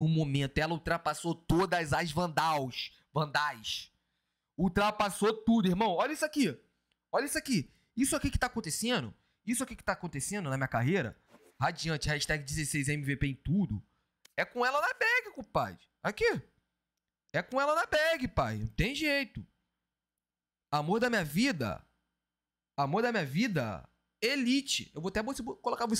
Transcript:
Um momento. Ela ultrapassou todas as vandals, vandais. Ultrapassou tudo, irmão. Olha isso aqui. Olha isso aqui. Isso aqui que tá acontecendo, isso aqui que tá acontecendo na minha carreira, radiante, hashtag 16MVP em tudo, é com ela na bag, compadre. Aqui. É com ela na bag, pai. Não tem jeito. Amor da minha vida. Amor da minha vida. Elite. Eu vou até colocar você